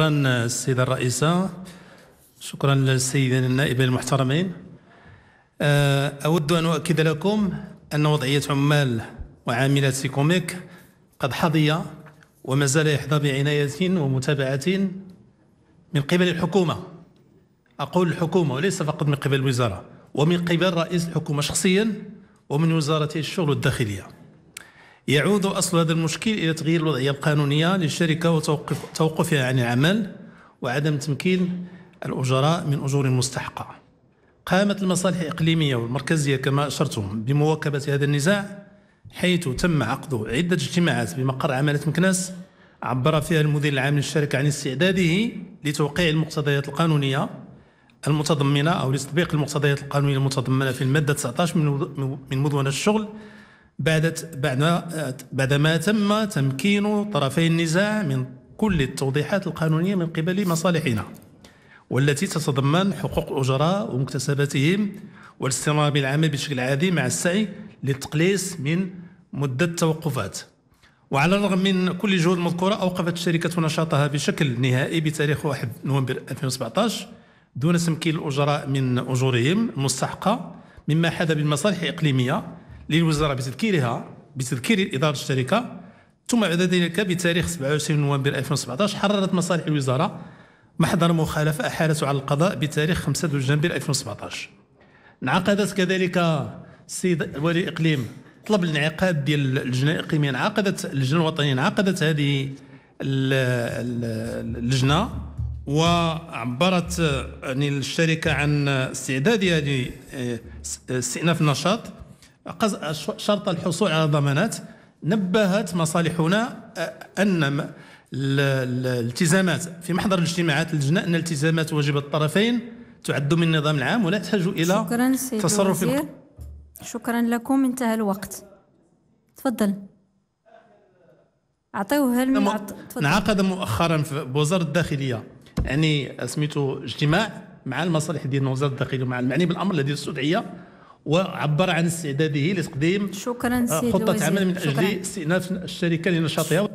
شكرا السيدة الرئيسة شكرا للسيدين النائبين المحترمين آه، أود أن أؤكد لكم أن وضعية عمال وعاملات سيكوميك قد حظي وما زال يحظى بعناية ومتابعة من قبل الحكومة أقول الحكومة وليس فقط من قبل الوزارة ومن قبل رئيس الحكومة شخصيا ومن وزارة الشغل والداخلية يعود أصل هذا المشكل إلى تغيير الوضعية القانونية للشركة وتوقف توقفها عن يعني العمل وعدم تمكين الأجراء من أجور مستحقة قامت المصالح الإقليمية والمركزية كما أشرتم بمواكبة هذا النزاع حيث تم عقد عدة اجتماعات بمقر عمالة مكناس عبر فيها المدير العام للشركة عن استعداده لتوقيع المقتضيات القانونية المتضمنة أو لتطبيق المقتضيات القانونية المتضمنة في المادة 19 من مدونة الشغل بعد بعد ما تم تمكين طرفي النزاع من كل التوضيحات القانونية من قبل مصالحنا والتي تتضمن حقوق الأجراء ومكتسباتهم والاستمرار بالعمل بشكل عادي مع السعي للتقليص من مدة التوقفات وعلى الرغم من كل الجهود المذكورة أوقفت الشركة نشاطها بشكل نهائي بتاريخ 1 نوفمبر 2017 دون تمكين الأجراء من أجورهم المستحقة مما حدا بالمصالح الإقليمية للوزاره بتذكيرها بتذكير اداره الشركه ثم بعد ذلك بتاريخ 27 نوفمبر 2017 حررت مصالح الوزاره محضر مخالفه احالته على القضاء بتاريخ 5 دجنبر 2017 انعقدت كذلك السيد ولي الاقليم طلب الانعقاد ديال اللجنه الاقليميه انعقدت اللجنه الوطنيه انعقدت هذه اللجنه وعبرت يعني الشركه عن استعدادها يعني، آه، آه، لاستئناف النشاط شرط الحصول على ضمانات نبهت مصالحنا آه، أن الالتزامات في محضر الاجتماعات اللجنة أن التزامات واجب الطرفين تعد من النظام العام ولا تحتاج إلى شكرا سيد تصرف الوزير. شكرا لكم انتهى الوقت تفضل اعطيوها لمن نعم، انعقد مؤخرا في بوزاره الداخليه يعني سميتو اجتماع مع المصالح ديال وزاره الداخليه ومع المعني بالامر الذي استدعي وعبر عن استعداده لتقديم شكرا آه، خطة عمل من أجل استئناف الشركة لنشاطها